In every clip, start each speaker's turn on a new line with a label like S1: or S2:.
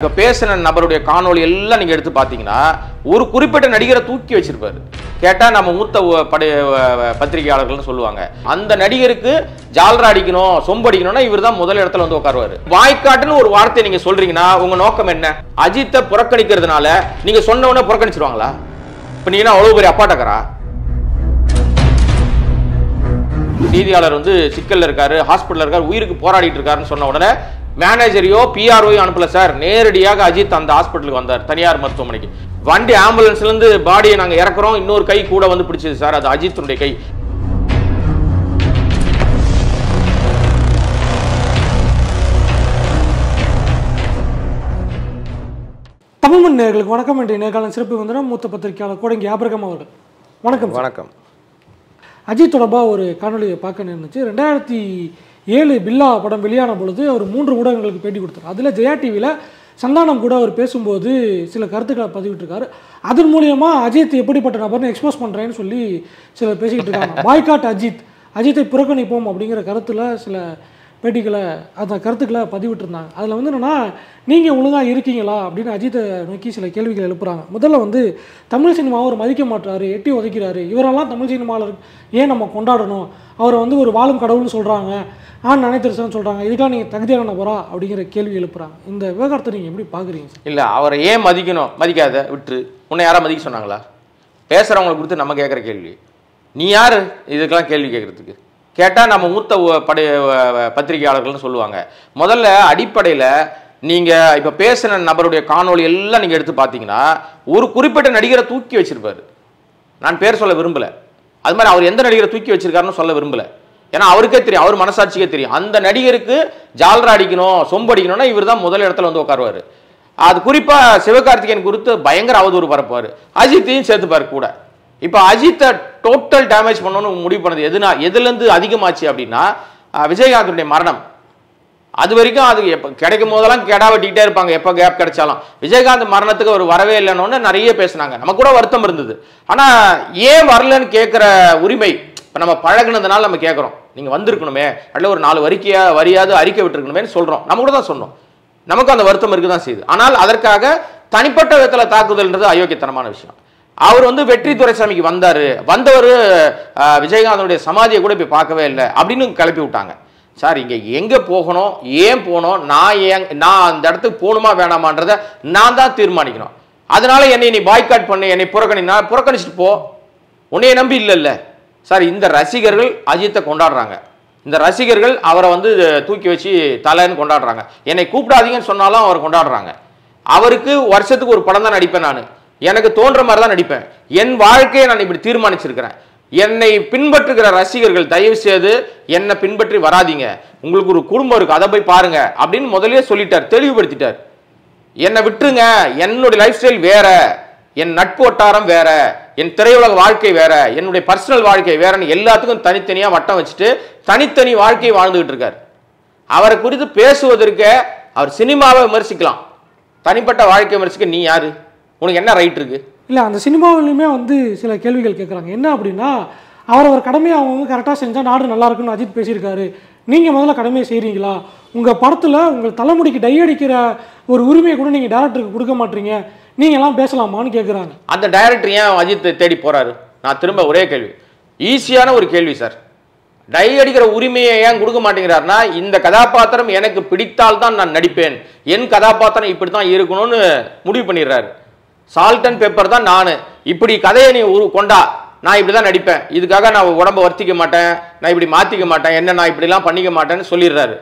S1: இப்போ பேசின நபருடைய காணொலி எல்லாம் நீங்கள் எடுத்து பார்த்தீங்கன்னா ஒரு குறிப்பிட்ட நடிகரை தூக்கி வச்சிருப்பார் கேட்டால் நம்ம மூத்த படை பத்திரிகையாளர்கள்னு சொல்லுவாங்க அந்த நடிகருக்கு ஜாலரா அடிக்கணும் சொம்பு அடிக்கணும்னா இவர் தான் முதல் இடத்துல வந்து உட்காருவாரு வாய்க்காட்டுன்னு ஒரு வார்த்தை நீங்கள் சொல்கிறீங்கன்னா உங்கள் நோக்கம் என்ன அஜித்தை புறக்கணிக்கிறதுனால நீங்கள் சொன்னவொடனே புறக்கணிச்சிருவாங்களா இப்போ நீங்கள் அவ்வளோ பெரிய அப்பாட்டக்கரா செய்தியாளர் வந்து சிக்கலில் இருக்காரு ஹாஸ்பிட்டலில் இருக்காரு உயிருக்கு போராடிட்டு இருக்காருன்னு சொன்ன உடனே மேனேஜரையோ பிஆர்ஓயோ அனுப்பல சார் நேரடியாக அஜித் அந்த ஹாஸ்பிட்டலுக்கு வந்தார் தனியார் மருத்துவமனைக்கு வண்டி ஆம்புலன்ஸ்லேருந்து பாடியை நாங்கள் இறக்குறோம் இன்னொரு கை கூட வந்து பிடிச்சது சார் அது அஜித்துடைய கை
S2: தமிழ் நேர்களுக்கு வணக்கம் என்ற நேர்காலம் சிறப்பு வந்தனர் மூத்த பத்திரிகையாளர் கோடங்கி ஆபிரகம் அவர்கள் வணக்கம் வணக்கம் அஜித் தொடர்பாக ஒரு காணொலியை பார்க்க நின்றுச்சு ரெண்டாயிரத்தி ஏழு பில்லா படம் வெளியான பொழுது அவர் மூன்று ஊடகங்களுக்கு பேட்டி கொடுத்தார் அதில் ஜெயா டிவியில் சந்தானம் கூட அவர் பேசும்போது சில கருத்துக்களை பதிவிட்டுருக்காரு அதன் மூலியமாக அஜித் எப்படிப்பட்ட நபர்னு எக்ஸ்போஸ் பண்ணுறேன்னு சொல்லி சிலர் பேசிக்கிட்டு இருக்காங்க பாய்காட் அஜித் அஜித்தை புறக்கணிப்போம் அப்படிங்கிற கருத்தில் சில பேட்டிகளை அந்த கருத்துக்களை பதிவிட்டிருந்தாங்க அதில் வந்து என்னென்னா நீங்கள் ஒழுங்காக இருக்கீங்களா அப்படின்னு அஜித்தை நோக்கி சில கேள்விகள் எழுப்புறாங்க முதல்ல வந்து தமிழ் சினிமாவை அவர் மதிக்க மாட்டார் எட்டி உதைக்கிறாரு இவரெல்லாம் தமிழ் சினிமாவில் ஏன் நம்ம கொண்டாடணும் அவரை வந்து ஒரு வாழும் கடவுள்னு சொல்கிறாங்க ஆண் நினைத்திருச்சன்னு சொல்கிறாங்க இதுக்காக நீங்கள் தகுதியான நபரா அப்படிங்கிற கேள்வி எழுப்புறாங்க இந்த விவகாரத்தை நீங்கள் எப்படி பார்க்குறீங்க
S1: இல்லை அவரை ஏன் மதிக்கணும் மதிக்காத விட்டு உன்னை யாராக மதிக்க சொன்னாங்களா பேசுகிறவங்களை கொடுத்து நம்ம கேட்குற கேள்வி நீ யார் இதுக்கெல்லாம் கேள்வி கேட்குறதுக்கு கேட்டால் நம்ம மூத்த படை பத்திரிகையாளர்கள்னு சொல்லுவாங்க முதல்ல அடிப்படையில் நீங்கள் இப்போ பேசின நபருடைய காணொலி எல்லாம் நீங்கள் எடுத்து பார்த்தீங்கன்னா ஒரு குறிப்பிட்ட நடிகரை தூக்கி வச்சுருப்பார் நான் பேர் சொல்ல விரும்பலை அது மாதிரி அவர் எந்த நடிகரை தூக்கி வச்சிருக்காருன்னு சொல்ல விரும்பலை ஏன்னா அவருக்கே தெரியும் அவர் மனசாட்சிக்கே தெரியும் அந்த நடிகருக்கு ஜால்ரா அடிக்கணும் சொம்பு அடிக்கணும்னா இவர் தான் முதல் இடத்துல வந்து உட்காருவார் அது குறிப்பாக சிவகார்த்திகேயன் குறித்து பயங்கர அவதூறு பரப்புவார் அஜித்தையும் சேர்த்துப்பார் கூட இப்போ அஜித்தை டோட்டல் டேமேஜ் பண்ணணும்னு முடிவு பண்ணது எதுனா எதுலேருந்து அதிகமாச்சு அப்படின்னா விஜயகாந்தனுடைய மரணம் அது வரைக்கும் அது எப்போ கிடைக்கும் போதெல்லாம் கெடா வெட்டிக்கிட்டே இருப்பாங்க எப்போ கேப் கிடைச்சாலும் விஜயகாந்த் மரணத்துக்கு அவர் வரவே இல்லைன்னு நிறைய பேசினாங்க நம்ம கூட வருத்தம் இருந்தது ஆனால் ஏன் வரலன்னு கேட்குற உரிமை இப்போ நம்ம பழகினதுனால நம்ம கேட்குறோம் நீங்கள் வந்திருக்கணுமே அல்ல ஒரு நாலு வரிக்கையா வரியாது அறிக்கை விட்டுருக்கணுமேனு சொல்கிறோம் நம்ம கூட தான் சொன்னோம் நமக்கு அந்த வருத்தம் இருக்க தான் செய்யுது ஆனால் அதற்காக தனிப்பட்ட விதத்தில் தாக்குதல்ன்றது அயோக்கியத்தனமான விஷயம் அவர் வந்து வெற்றி துரைசாமிக்கு வந்தார் வந்தவர் விஜயகாந்தனுடைய சமாதியை கூட இப்போ பார்க்கவே இல்லை அப்படின்னு கிளப்பி விட்டாங்க சார் இங்கே எங்கே போகணும் ஏன் போகணும் நான் ஏன் நான் அந்த இடத்துக்கு போகணுமா வேணாமான்றதை நான் தான் தீர்மானிக்கணும் அதனால என்னை நீ பாய்காட் பண்ணு என்னை புறக்கணி நான் புறக்கணிச்சிட்டு போ உன்னைய நம்பி இல்லைல்ல சார் இந்த ரசிகர்கள் அஜித்தை கொண்டாடுறாங்க இந்த ரசிகர்கள் அவரை வந்து தூக்கி வச்சு தலைன்னு கொண்டாடுறாங்க என்னை கூப்பிடாதீங்கன்னு சொன்னாலும் அவர் கொண்டாடுறாங்க அவருக்கு வருஷத்துக்கு ஒரு படம் தான் நடிப்பேன் நான் எனக்கு தோன்ற மாதிரி தான் நடிப்பேன் என் வாழ்க்கையை நான் இப்படி தீர்மானிச்சிருக்கிறேன் என்னை பின்பற்றுகிற ரசிகர்கள் தயவு செய்து என்னை பின்பற்றி வராதிங்க உங்களுக்கு ஒரு குடும்பம் இருக்கு அதை போய் பாருங்க அப்படின்னு முதலே சொல்லிட்டார் தெளிவுபடுத்திட்டார் என்னை விட்டுருங்க என்னுடைய லைஃப் ஸ்டைல் வேற என் நட்பு வட்டாரம் வேற என் திரையுலக வாழ்க்கை வேற என்னுடைய பர்சனல் வாழ்க்கை வேறன்னு எல்லாத்துக்கும் தனித்தனியாக வட்டம் வச்சுட்டு தனித்தனி வாழ்க்கையை வாழ்ந்துகிட்டு இருக்கார் அவரை குறித்து பேசுவதற்கு அவர் சினிமாவை விமர்சிக்கலாம் தனிப்பட்ட வாழ்க்கை விமர்சிக்க நீ யாரு உனக்கு என்ன ரைட் இருக்கு
S2: இல்லை அந்த சினிமாவிலுமே வந்து சில கேள்விகள் கேட்குறாங்க என்ன அப்படின்னா அவர் அவர் கடமையை அவங்க கரெக்டாக செஞ்சால் நாடு நல்லா இருக்குன்னு அஜித் பேசியிருக்காரு நீங்கள் முதல்ல கடமையை செய்கிறீங்களா உங்கள் படத்தில் உங்கள் தலைமுடிக்கு டை அடிக்கிற ஒரு உரிமையை கூட நீங்கள் டேரக்டருக்கு கொடுக்க மாட்டீங்க நீங்களாம் பேசலாமான்னு கேட்குறாங்க
S1: அந்த டைரக்டர் ஏன் அஜித் தேடி போகிறாரு நான் திரும்ப ஒரே கேள்வி ஈஸியான ஒரு கேள்வி சார் டை அடிக்கிற உரிமையை ஏன் கொடுக்க மாட்டேங்கிறாருன்னா இந்த கதாபாத்திரம் எனக்கு பிடித்தால் தான் நான் நடிப்பேன் என் கதாபாத்திரம் இப்படி தான் இருக்கணும்னு முடிவு பண்ணிடுறாரு சால்ட் அண்ட் பேப்பர் தான் நான் இப்படி கதையை நீ உரு கொண்டா நான் இப்படி தான் நடிப்பேன் இதுக்காக நான் உடம்ப வருத்திக்க மாட்டேன் நான் இப்படி மாற்றிக்க மாட்டேன் என்ன நான் இப்படிலாம் பண்ணிக்க மாட்டேன்னு சொல்லிடுறாரு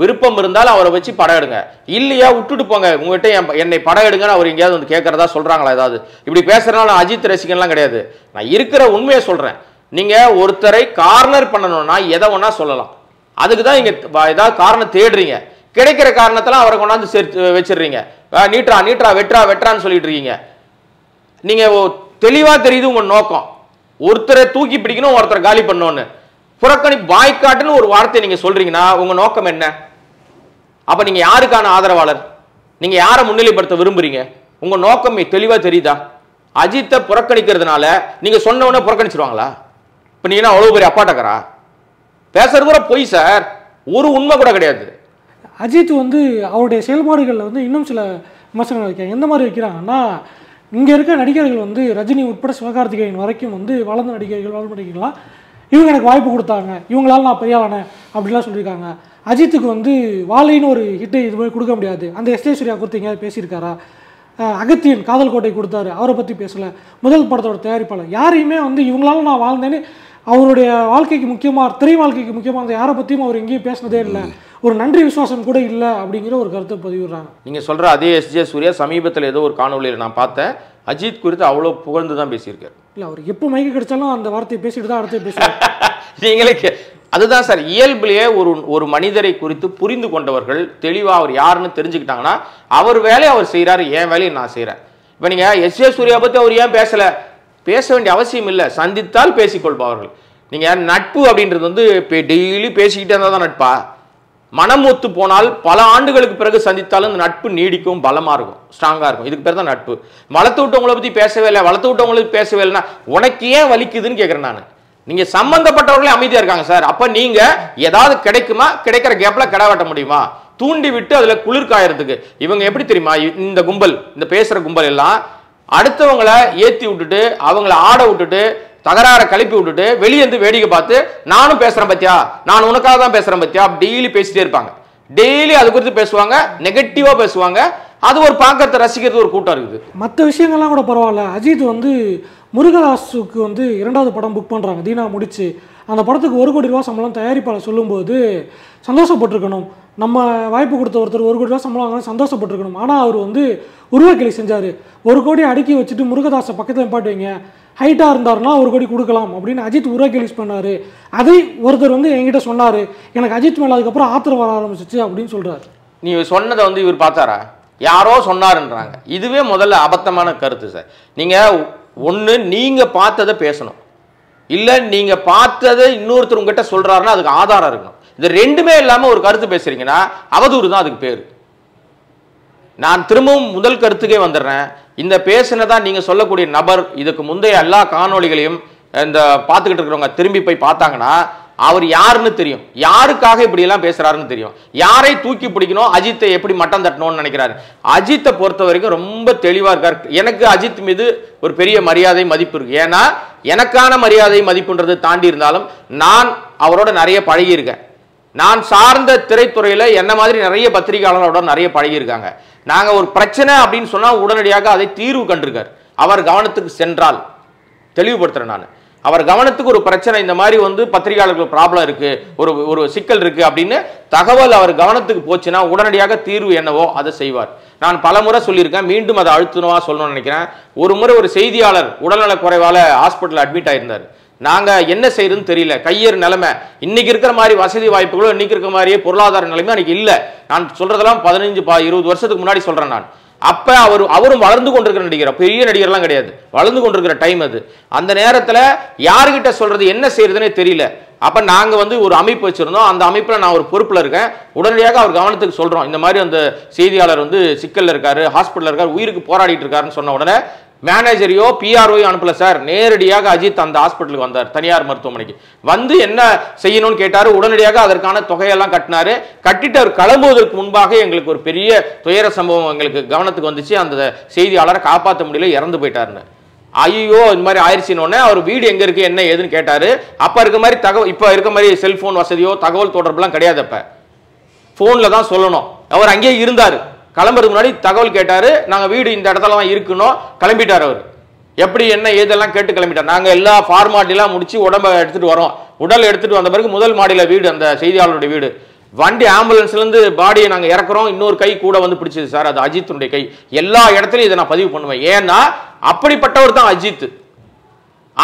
S1: விருப்பம் இருந்தாலும் அவரை வச்சு படம் எடுங்க இல்லையா விட்டுட்டு போங்க உங்ககிட்ட என்னை படம் எடுங்கன்னு அவர் எங்கேயாவது வந்து கேட்குறதா சொல்கிறாங்களா ஏதாவது இப்படி பேசுகிறனால அஜித் ரசிகன்லாம் கிடையாது நான் இருக்கிற உண்மையை சொல்கிறேன் நீங்கள் ஒருத்தரை கார்னர் பண்ணணும்னா எதை ஒன்றா சொல்லலாம் அதுக்கு தான் இங்கே ஏதாவது காரணம் தேடுறீங்க கிடைக்கிற காரணத்தெல்லாம் அவரை கொண்டாந்து சேர்த்து வச்சிடுறீங்க நீட்ரா நீட்ரா வெட்ரா வெட்ரான்னு சொல்லிட்டு இருக்கீங்க நீங்கள் தெளிவாக தெரியுது உங்கள் நோக்கம் ஒருத்தரை தூக்கி பிடிக்கணும் ஒருத்தரை காலி பண்ணோன்னு புறக்கணி பாய்காட்டுன்னு ஒரு வார்த்தையை நீங்கள் சொல்கிறீங்கன்னா உங்கள் நோக்கம் என்ன அப்போ நீங்கள் யாருக்கான ஆதரவாளர் நீங்கள் யாரை முன்னிலைப்படுத்த விரும்புகிறீங்க உங்கள் நோக்கம் தெளிவாக தெரியுதா அஜித்தை புறக்கணிக்கிறதுனால நீங்கள் சொன்னவொன்னே புறக்கணிச்சிருவாங்களா இப்போ நீங்கள் அவ்வளோ பெரிய அப்பாட்டக்கரா பேசுறது கூட பொய் சார் ஒரு உண்மை கூட கிடையாது
S2: அஜித் வந்து அவருடைய செயல்பாடுகளில் வந்து இன்னும் சில விமர்சனங்கள் வைக்கிறாங்க எந்த மாதிரி வைக்கிறாங்கன்னா இங்கே இருக்க நடிகர்கள் வந்து ரஜினி உட்பட சிவகார்த்திகேயன் வரைக்கும் வந்து வளர்ந்த நடிகர்கள் வளர்ந்த நடிகர்கள்லாம் இவங்க எனக்கு வாய்ப்பு கொடுத்தாங்க இவங்களால நான் பெரியாளானேன் அப்படிலாம் சொல்லியிருக்காங்க அஜித்துக்கு வந்து வாழைன்னு ஒரு ஹிட்டை இது மாதிரி கொடுக்க முடியாது அந்த எஸ்டேஸ்வரியா சூர்யா கொடுத்து எங்கேயாவது பேசியிருக்காரா அகத்தியன் காதல் கோட்டை கொடுத்தாரு அவரை பற்றி பேசலை முதல் படத்தோட தயாரிப்பாளர் யாரையுமே வந்து இவங்களால நான் வாழ்ந்தேன்னு அவருடைய வாழ்க்கைக்கு முக்கியமாக திரை வாழ்க்கைக்கு முக்கியமாக யாரை பற்றியும் அவர் எங்கேயும் பேசினதே இல்லை ஒரு நன்றி விசுவாசம் கூட இல்லை அப்படிங்கிற ஒரு கருத்தை பதிவுறாங்க
S1: நீங்கள் சொல்கிற அதே எஸ் ஜே சூர்யா சமீபத்தில் ஏதோ ஒரு காணொலியில் நான் பார்த்தேன் அஜித் குறித்து அவ்வளோ புகழ்ந்து தான் பேசியிருக்காரு
S2: இல்லை அவர் எப்போ மைக்கு கிடைச்சாலும் அந்த வார்த்தையை பேசிட்டு தான் அடுத்த பேசுவார்
S1: நீங்களே அதுதான் சார் இயல்பிலேயே ஒரு ஒரு மனிதரை குறித்து புரிந்து கொண்டவர்கள் தெளிவாக அவர் யாருன்னு தெரிஞ்சுக்கிட்டாங்கன்னா அவர் வேலையை அவர் செய்கிறாரு என் வேலையை நான் செய்கிறேன் இப்போ நீங்கள் எஸ் ஏ சூர்யா பற்றி அவர் ஏன் பேசலை பேச வேண்டிய அவசியம் இல்லை சந்தித்தால் பேசிக்கொள்பவர்கள் நீங்கள் நட்பு அப்படின்றது வந்து டெய்லி பேசிக்கிட்டே இருந்தால் தான் நட்பா மனம் ஒத்து போனால் பல ஆண்டுகளுக்கு பிறகு சந்தித்தாலும் இந்த நட்பு நீடிக்கும் பலமாக இருக்கும் ஸ்ட்ராங்காக இருக்கும் இதுக்கு பேர் தான் நட்பு வளர்த்து விட்டவங்களை பற்றி பேசவே இல்லை வளர்த்து விட்டவங்களுக்கு பேசவே இல்லைன்னா உனக்கு ஏன் வலிக்குதுன்னு கேட்குறேன் நான் நீங்கள் சம்மந்தப்பட்டவர்களே அமைதியாக இருக்காங்க சார் அப்போ நீங்கள் ஏதாவது கிடைக்குமா கிடைக்கிற கேப்பில் கடவாட்ட வெட்ட முடியுமா தூண்டி விட்டு அதில் குளிர் காயறதுக்கு இவங்க எப்படி தெரியுமா இந்த கும்பல் இந்த பேசுகிற கும்பல் எல்லாம் அடுத்தவங்களை ஏற்றி விட்டுட்டு அவங்கள ஆட விட்டுட்டு தகராறை கழிப்பி விட்டுட்டு வெளியே இருந்து வேடிக்கை பார்த்து நானும் பேசுகிறேன் பத்தியா நான் உனக்காக தான் பேசுகிறேன் பத்தியா டெய்லி பேசிட்டே இருப்பாங்க டெய்லி அது குறித்து பேசுவாங்க நெகட்டிவாக பேசுவாங்க அது ஒரு பார்க்கறத ரசிக்கிறது ஒரு கூட்டம் இருக்குது
S2: மற்ற விஷயங்கள்லாம் கூட பரவாயில்ல அஜித் வந்து முருகதாசுக்கு வந்து இரண்டாவது படம் புக் பண்ணுறாங்க தீனா முடிச்சு அந்த படத்துக்கு ஒரு கோடி ரூபா சம்பளம் தயாரிப்பாளர் சொல்லும்போது சந்தோஷப்பட்டிருக்கணும் நம்ம வாய்ப்பு கொடுத்த ஒருத்தர் ஒரு கோடி ரூபா சம்பளம் வாங்கணும் சந்தோஷப்பட்டிருக்கணும் ஆனால் அவர் வந்து உருவக்கிளி செஞ்சார் ஒரு கோடி அடுக்கி வச்சுட்டு முருகதாசை பக்கத்தில் பாட்டுவீங்க ஹைட்டாக இருந்தார்னா ஒரு கோடி கொடுக்கலாம் அப்படின்னு அஜித் உரை கேள்வி பண்ணார் அதை ஒருத்தர் வந்து என்கிட்ட சொன்னார் எனக்கு அஜித் மேலே அதுக்கப்புறம் ஆத்திரம் வர ஆரம்பிச்சிச்சு அப்படின்னு சொல்கிறார்
S1: நீ சொன்னதை வந்து இவர் பார்த்தாரா யாரோ சொன்னாருன்றாங்க இதுவே முதல்ல அபத்தமான கருத்து சார் நீங்கள் ஒன்று நீங்கள் பார்த்ததை பேசணும் இல்லை நீங்கள் பார்த்ததை இன்னொருத்தர் உங்ககிட்ட சொல்கிறாருன்னா அதுக்கு ஆதாரம் இருக்கணும் இது ரெண்டுமே இல்லாமல் ஒரு கருத்து பேசுகிறீங்கன்னா அவதூறு தான் அதுக்கு பேர் நான் திரும்பவும் முதல் கருத்துக்கே வந்துடுறேன் இந்த பேசினதான் நீங்கள் சொல்லக்கூடிய நபர் இதுக்கு முந்தைய எல்லா காணொலிகளையும் இந்த பார்த்துக்கிட்டு இருக்கிறவங்க திரும்பி போய் பார்த்தாங்கன்னா அவர் யாருன்னு தெரியும் யாருக்காக இப்படி எல்லாம் பேசுறாருன்னு தெரியும் யாரை தூக்கி பிடிக்கணும் அஜித்தை எப்படி மட்டம் தட்டணும்னு நினைக்கிறாரு அஜித்தை பொறுத்த வரைக்கும் ரொம்ப தெளிவாக இருக்கார் எனக்கு அஜித் மீது ஒரு பெரிய மரியாதை மதிப்பு இருக்கு ஏன்னா எனக்கான மரியாதை மதிப்புன்றது தாண்டி இருந்தாலும் நான் அவரோட நிறைய பழகியிருக்கேன் நான் சார்ந்த திரைத்துறையில் என்ன மாதிரி நிறைய பத்திரிகையாளர்களோட நிறைய பழகியிருக்காங்க நாங்கள் ஒரு பிரச்சனை அப்படின்னு சொன்னால் உடனடியாக அதை தீர்வு கண்டிருக்கார் அவர் கவனத்துக்கு சென்றால் தெளிவுபடுத்துகிறேன் நான் அவர் கவனத்துக்கு ஒரு பிரச்சனை இந்த மாதிரி வந்து பத்திரிகையாளர்களுக்கு ப்ராப்ளம் இருக்குது ஒரு ஒரு சிக்கல் இருக்குது அப்படின்னு தகவல் அவர் கவனத்துக்கு போச்சுன்னா உடனடியாக தீர்வு என்னவோ அதை செய்வார் நான் பல முறை சொல்லியிருக்கேன் மீண்டும் அதை அழுத்தணுமா சொல்லணும்னு நினைக்கிறேன் ஒரு முறை ஒரு செய்தியாளர் உடல்நலக் குறைவால் ஹாஸ்பிட்டலில் அட்மிட் ஆயிருந்தார் நாங்கள் என்ன செய்யறதுன்னு தெரியல கையேறு நிலைமை இன்னைக்கு இருக்கிற மாதிரி வசதி வாய்ப்புகளும் இன்னைக்கு இருக்கிற மாதிரியே பொருளாதார நிலைமை அன்னைக்கு இல்லை நான் சொல்றதெல்லாம் பதினஞ்சு பா இருபது வருஷத்துக்கு முன்னாடி சொல்றேன் நான் அப்போ அவர் அவரும் வளர்ந்து கொண்டிருக்கிற நடிகர் பெரிய நடிகர்லாம் கிடையாது வளர்ந்து கொண்டிருக்கிற டைம் அது அந்த நேரத்தில் யார்கிட்ட சொல்றது என்ன செய்யறதுன்னே தெரியல அப்போ நாங்கள் வந்து ஒரு அமைப்பு வச்சுருந்தோம் அந்த அமைப்பில் நான் ஒரு பொறுப்பில் இருக்கேன் உடனடியாக அவர் கவனத்துக்கு சொல்கிறோம் இந்த மாதிரி அந்த செய்தியாளர் வந்து சிக்கலில் இருக்கார் ஹாஸ்பிட்டலில் இருக்கார் உயிருக்கு போராடிட்டு இருக்காருன்னு சொன்ன உடனே மேனேஜரையோ பிஆர்ஓயோ அனுப்பல சார் நேரடியாக அஜித் அந்த ஹாஸ்பிட்டலுக்கு வந்தார் தனியார் மருத்துவமனைக்கு வந்து என்ன செய்யணும்னு கேட்டார் உடனடியாக அதற்கான தொகையெல்லாம் கட்டினாரு கட்டிட்டு அவர் கிளம்புவதற்கு முன்பாக எங்களுக்கு ஒரு பெரிய துயர சம்பவம் எங்களுக்கு கவனத்துக்கு வந்துச்சு அந்த செய்தியாளரை காப்பாற்ற முடியல இறந்து போயிட்டாருன்னு ஐயோ இந்த மாதிரி ஆயிடுச்சின்னு அவர் வீடு எங்க இருக்கு என்ன ஏதுன்னு கேட்டாரு அப்ப இருக்க மாதிரி தகவல் இப்ப இருக்க மாதிரி செல்போன் வசதியோ தகவல் தொடர்புலாம் கிடையாது அப்ப போன்ல தான் சொல்லணும் அவர் அங்கேயே இருந்தார் கிளம்புறதுக்கு முன்னாடி தகவல் கேட்டார் நாங்கள் வீடு இந்த இடத்துலலாம் இருக்கணும் கிளம்பிட்டார் அவர் எப்படி என்ன ஏதெல்லாம் கேட்டு கிளம்பிட்டார் நாங்கள் எல்லா ஃபார்மாலிட்டிலாம் முடிச்சு உடம்பை எடுத்துகிட்டு வரோம் உடல் எடுத்துகிட்டு வந்த பிறகு முதல் மாடியில் வீடு அந்த செய்தியாளருடைய வீடு வண்டி ஆம்புலன்ஸ்லேருந்து பாடியை நாங்கள் இறக்குறோம் இன்னொரு கை கூட வந்து பிடிச்சது சார் அது அஜித்தினுடைய கை எல்லா இடத்துலையும் இதை நான் பதிவு பண்ணுவேன் ஏன்னா அப்படிப்பட்டவர் தான் அஜித்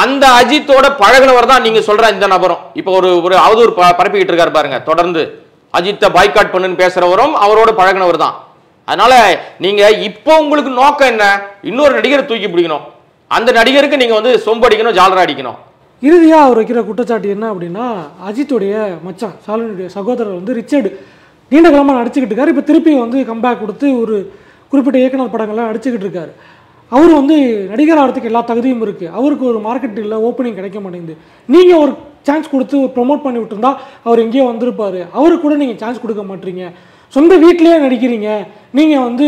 S1: அந்த அஜித்தோட பழகினவர் தான் நீங்கள் சொல்கிற இந்த நபரும் இப்போ ஒரு ஒரு அவதூறு பரப்பிக்கிட்டு இருக்கார் பாருங்க தொடர்ந்து அஜித்தை பாய்காட் பண்ணுன்னு பேசுகிறவரும் அவரோட பழகினவர் தான் அதனால நீங்க இப்போ உங்களுக்கு நோக்கம் என்ன இன்னொரு நடிகரை தூக்கி பிடிக்கணும் அந்த நடிகருக்கு நீங்க வந்து சொம்பு அடிக்கணும் ஜாலரா அடிக்கணும்
S2: இறுதியாக அவர் வைக்கிற குற்றச்சாட்டு என்ன அப்படின்னா அஜித்துடைய மச்சான் ஸ்டாலினுடைய சகோதரர் வந்து ரிச்சர்டு நீண்ட காலமாக நடிச்சுக்கிட்டு இருக்காரு இப்போ திருப்பி வந்து கம்பேக் கொடுத்து ஒரு குறிப்பிட்ட இயக்குனர் படங்கள்லாம் நடிச்சுக்கிட்டு இருக்காரு அவர் வந்து நடிகர் ஆகிறதுக்கு எல்லா தகுதியும் இருக்குது அவருக்கு ஒரு மார்க்கெட் இல்லை ஓப்பனிங் கிடைக்க மாட்டேங்குது நீங்கள் ஒரு சான்ஸ் கொடுத்து ப்ரொமோட் பண்ணி விட்டுருந்தா அவர் எங்கேயோ வந்திருப்பார் அவருக்கு கூட நீங்கள் சான்ஸ் கொடுக்க மாட்டீங்க சொந்த வீட்டிலேயே நடிக்கிறீங்க நீங்கள் வந்து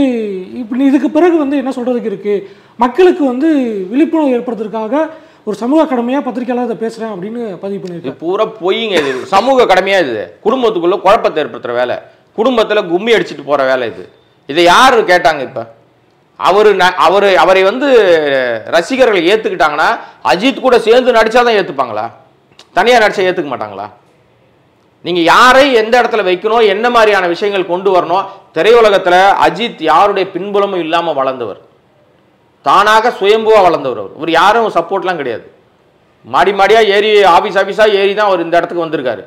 S2: இப்படி இதுக்கு பிறகு வந்து என்ன சொல்கிறதுக்கு இருக்குது மக்களுக்கு வந்து விழிப்புணர்வு ஏற்படுத்துறதுக்காக ஒரு சமூக கடமையாக பத்திரிக்கையாளர் இதை பேசுகிறேன் அப்படின்னு பதிவு பண்ணியிருக்கேன்
S1: பூரா பொய்ங்க இது சமூக கடமையாக இது குடும்பத்துக்குள்ளே குழப்பத்தை ஏற்படுத்துகிற வேலை குடும்பத்தில் கும்மி அடிச்சுட்டு போகிற வேலை இது இதை யார் கேட்டாங்க இப்போ அவர் அவர் அவரை வந்து ரசிகர்கள் ஏற்றுக்கிட்டாங்கன்னா அஜித் கூட சேர்ந்து தான் ஏற்றுப்பாங்களா தனியாக நடித்தா ஏற்றுக்க மாட்டாங்களா நீங்கள் யாரை எந்த இடத்துல வைக்கணும் என்ன மாதிரியான விஷயங்கள் கொண்டு வரணும் திரையுலகத்தில் அஜித் யாருடைய பின்புலமும் இல்லாமல் வளர்ந்தவர் தானாக சுயம்புவா வளர்ந்தவர் அவர் இவர் யாரும் சப்போர்ட்லாம் கிடையாது மாடி மாடியாக ஏறி ஆஃபீஸ் ஆஃபீஸாக ஏறி தான் அவர் இந்த இடத்துக்கு வந்திருக்காரு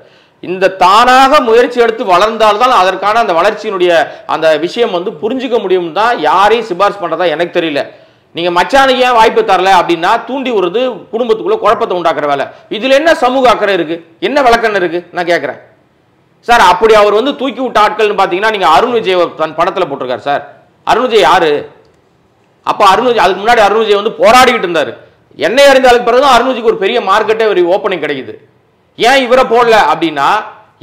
S1: இந்த தானாக முயற்சி எடுத்து வளர்ந்தால்தான் அதற்கான அந்த வளர்ச்சியினுடைய அந்த விஷயம் வந்து புரிஞ்சுக்க முடியும் தான் யாரையும் சிபாரிசு பண்ணுறதா எனக்கு தெரியல நீங்கள் மச்சானுக்கு ஏன் வாய்ப்பு தரல அப்படின்னா தூண்டி விடுறது குடும்பத்துக்குள்ளே குழப்பத்தை உண்டாக்குற வேலை இதில் என்ன சமூக அக்கறை இருக்குது என்ன வழக்கம் இருக்குது நான் கேட்குறேன் சார் அப்படி அவர் வந்து தூக்கி விட்ட ஆட்கள்னு பார்த்தீங்கன்னா நீங்கள் அருண் விஜய் தன் படத்தில் போட்டிருக்காரு சார் அருண் விஜய் யார் அப்போ அருண் விஜய் அதுக்கு முன்னாடி அருண் விஜய் வந்து போராடிக்கிட்டு இருந்தார் என்னை அறிந்தாலுக்கு பிறகு தான் அருண் விஜய்க்கு ஒரு பெரிய மார்க்கெட்டே ஒரு ஓப்பனிங் கிடைக்குது ஏன் இவரை போடல அப்படின்னா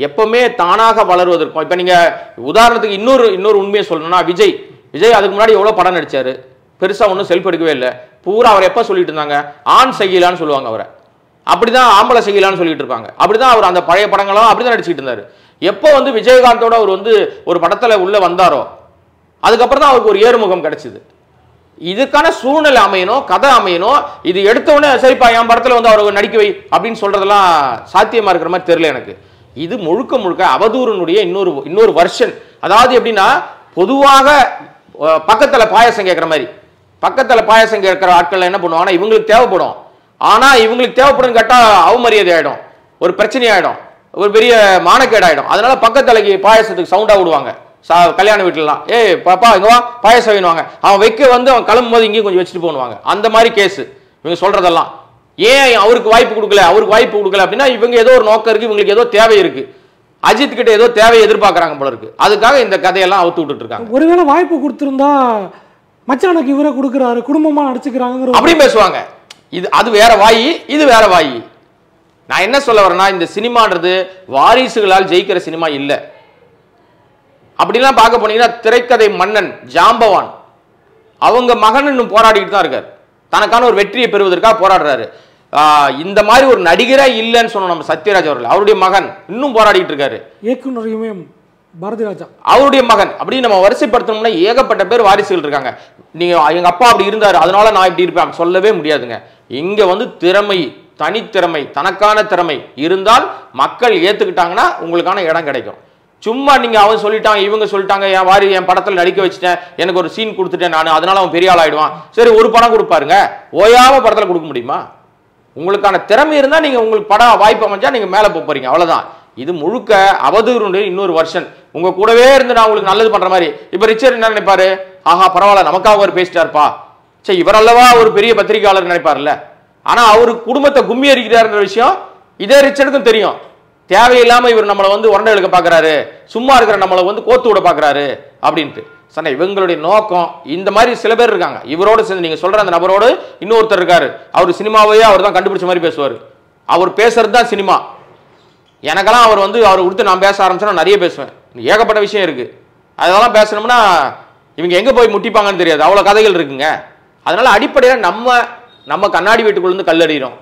S1: எப்பவுமே தானாக வளருவதற்கும் இப்போ நீங்கள் உதாரணத்துக்கு இன்னொரு இன்னொரு உண்மையை சொல்லணும்னா விஜய் விஜய் அதுக்கு முன்னாடி எவ்வளோ படம் நடித்தார் பெருசாக ஒன்றும் எடுக்கவே இல்லை பூரா அவர் எப்போ சொல்லிட்டு இருந்தாங்க ஆண் செய்யலான்னு சொல்லுவாங்க அவரை அப்படி தான் ஆம்பளை செய்யலான்னு சொல்லிட்டு இருப்பாங்க அப்படி தான் அவர் அந்த பழைய படங்களாம் அப்படி தான் நடிச்சிட்டு இருந்தார் எப்போ வந்து விஜயகாந்தோட அவர் வந்து ஒரு படத்தில் உள்ளே வந்தாரோ அதுக்கப்புறம் தான் அவருக்கு ஒரு ஏறுமுகம் கிடைச்சிது இதுக்கான சூழ்நிலை அமையணும் கதை அமையணும் இது எடுத்தவொடனே சரிப்பா என் படத்தில் வந்து அவர் நடிக்க வை அப்படின்னு சொல்கிறதெல்லாம் சாத்தியமாக இருக்கிற மாதிரி தெரியல எனக்கு இது முழுக்க முழுக்க அவதூறனுடைய இன்னொரு இன்னொரு வருஷன் அதாவது எப்படின்னா பொதுவாக பக்கத்தில் பாயசம் கேட்குற மாதிரி பக்கத்தில் பாயசம் கேட்குற ஆட்கள் என்ன பண்ணுவாங்க இவங்களுக்கு தேவைப்படும் ஆனால் இவங்களுக்கு தேவைப்படும் கேட்டால் அவமரியாதை ஆகிடும் ஒரு பிரச்சனை ஆகிடும் ஒரு பெரிய மானக்கேடு ஆகிடும் அதனால பக்கத்தில் பாயசத்துக்கு சவுண்டாக விடுவாங்க சா கல்யாண வீட்டிலலாம் ஏய் பாப்பா இங்கே வா பாயசம் வேணுவாங்க அவன் வைக்க வந்து அவன் கிளம்பும் போது இங்கேயும் கொஞ்சம் வச்சுட்டு போனுவாங்க அந்த மாதிரி கேஸு இவங்க சொல்கிறதெல்லாம் ஏன் அவருக்கு வாய்ப்பு கொடுக்கல அவருக்கு வாய்ப்பு கொடுக்கல அப்படின்னா இவங்க ஏதோ ஒரு நோக்கம் இருக்குது இவங்களுக்கு ஏதோ தேவை இருக்குது அஜித் கிட்ட ஏதோ தேவையை எதிர்பார்க்குறாங்க போல இருக்கு அதுக்காக இந்த கதையெல்லாம் அவுத்து விட்டுட்டு இருக்காங்க
S2: ஒருவேளை வாய்ப்பு கொடுத்துருந்தா மச்சானுக்கு இவரை கொடுக்குறாரு குடும்பமா நடிச்சுக்கிறாங்க அப்படி பேசுவாங்க
S1: இது அது வேற வாயி இது வேற வாயி நான் என்ன சொல்ல வரேன்னா இந்த சினிமான்றது வாரிசுகளால் ஜெயிக்கிற சினிமா இல்லை அப்படிலாம் பார்க்க போனீங்கன்னா திரைக்கதை மன்னன் ஜாம்பவான் அவங்க மகன் இன்னும் போராடிக்கிட்டு தான் இருக்கார் தனக்கான ஒரு வெற்றியை பெறுவதற்காக போராடுறாரு இந்த மாதிரி ஒரு நடிகராக இல்லைன்னு சொன்னோம் நம்ம சத்யராஜ் அவர்கள் அவருடைய மகன் இன்னும் போராடிக்கிட்டு இருக்காரு
S2: இயக்குநரையுமே பாரதி ராஜா
S1: அவருடைய மகன் அப்படின்னு நம்ம வரிசைப்படுத்தணும்னா ஏகப்பட்ட பேர் வாரிசுகள் இருக்காங்க நீங்கள் எங்கள் அப்பா அப்படி இருந்தார் அதனால நான் இப்படி இருப்பேன் சொல்லவே முடியாதுங்க இங்கே வந்து திறமை தனித்திறமை தனக்கான திறமை இருந்தால் மக்கள் ஏற்றுக்கிட்டாங்கன்னா உங்களுக்கான இடம் கிடைக்கும் சும்மா நீங்கள் அவன் சொல்லிட்டாங்க இவங்க சொல்லிட்டாங்க என் வாரி என் படத்தில் நடிக்க வச்சுட்டேன் எனக்கு ஒரு சீன் கொடுத்துட்டேன் நான் அதனால அவன் பெரிய ஆள் ஆகிடுவான் சரி ஒரு படம் கொடுப்பாருங்க ஓயாம படத்தில் கொடுக்க முடியுமா உங்களுக்கான திறமை இருந்தால் நீங்கள் உங்களுக்கு படம் வாய்ப்பு அமைஞ்சா நீங்கள் மேலே போக போகிறீங்க அவ்வளோதான் இது முழுக்க அவதூறுடைய இன்னொரு வருஷன் உங்க கூடவே இருந்து நான் உங்களுக்கு நல்லது பண்ற மாதிரி இப்ப ரிச்சர் என்ன நினைப்பாரு ஆஹா பரவாயில்ல நமக்காக அவர் பேசிட்டார்ப்பா சரி இவர் அல்லவா ஒரு பெரிய பத்திரிகையாளர் நினைப்பார்ல ஆனா அவரு குடும்பத்தை கும்மி அறிக்கிறார்ன்ற விஷயம் இதே ரிச்சருக்கும் தெரியும் தேவையில்லாம இவர் நம்மளை வந்து உரண்டை எழுக்க பாக்குறாரு சும்மா இருக்கிற நம்மளை வந்து கோத்து விட பாக்குறாரு அப்படின்ட்டு சண்டை இவங்களுடைய நோக்கம் இந்த மாதிரி சில பேர் இருக்காங்க இவரோட சேர்ந்து நீங்க சொல்ற அந்த நபரோடு இன்னொருத்தர் இருக்காரு அவர் சினிமாவையே அவர் தான் கண்டுபிடிச்ச மாதிரி பேசுவார் அவர் பேசுறது தான் சினிமா எனக்கெல்லாம் அவர் வந்து அவர் கொடுத்து நான் பேச ஆரம்பிச்சேன்னா நிறைய பேசுவேன் ஏகப்பட்ட விஷயம் இருக்குது அதெல்லாம் பேசணும்னா இவங்க எங்கே போய் முட்டிப்பாங்கன்னு தெரியாது அவ்வளோ கதைகள் இருக்குங்க அதனால் அடிப்படையில் நம்ம நம்ம கண்ணாடி வீட்டுக்குள்ளேருந்து கல்லறிகிறோம்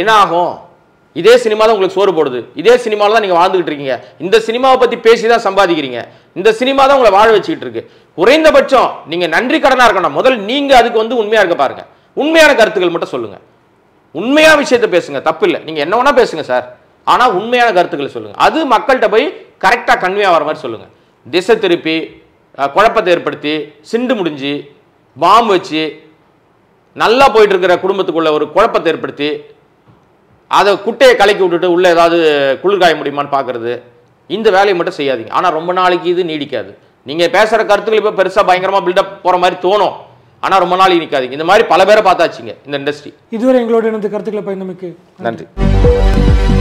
S1: என்ன ஆகும் இதே சினிமா தான் உங்களுக்கு சோறு போடுது இதே சினிமாவில் தான் நீங்கள் வாழ்ந்துகிட்டு இருக்கீங்க இந்த சினிமாவை பற்றி பேசி தான் சம்பாதிக்கிறீங்க இந்த சினிமா தான் உங்களை வாழ வச்சுக்கிட்டு இருக்கு குறைந்தபட்சம் நீங்கள் நன்றி கடனாக இருக்கணும் முதல் நீங்கள் அதுக்கு வந்து உண்மையாக இருக்க பாருங்கள் உண்மையான கருத்துக்கள் மட்டும் சொல்லுங்கள் உண்மையான விஷயத்த பேசுங்க தப்பு இல்லை நீங்கள் என்ன வேணால் பேசுங்க சார் ஆனால் உண்மையான கருத்துக்களை சொல்லுங்கள் அது மக்கள்கிட்ட போய் கரெக்டாக கன்வே ஆகிற மாதிரி சொல்லுங்கள் திசை திருப்பி குழப்பத்தை ஏற்படுத்தி சிண்டு முடிஞ்சு பாம் வச்சு நல்லா போயிட்டு இருக்கிற குடும்பத்துக்குள்ள ஒரு குழப்பத்தை ஏற்படுத்தி அதை குட்டையை கலக்கி விட்டுட்டு உள்ளே ஏதாவது குளிர்காய முடியுமான்னு பார்க்குறது இந்த வேலையை மட்டும் செய்யாதீங்க ஆனால் ரொம்ப நாளைக்கு இது நீடிக்காது நீங்கள் பேசுகிற கருத்துக்கள் இப்போ பெருசாக பயங்கரமாக பில்டப் போகிற மாதிரி தோணும் ஆனால் ரொம்ப நாளைக்கு நிற்காதீங்க இந்த மாதிரி பல பேரை பார்த்தாச்சுங்க இந்த இண்டஸ்ட்ரி
S2: இதுவரை எங்களோட எனது கருத்துக்களை பயணமிக்கு
S1: நன்றி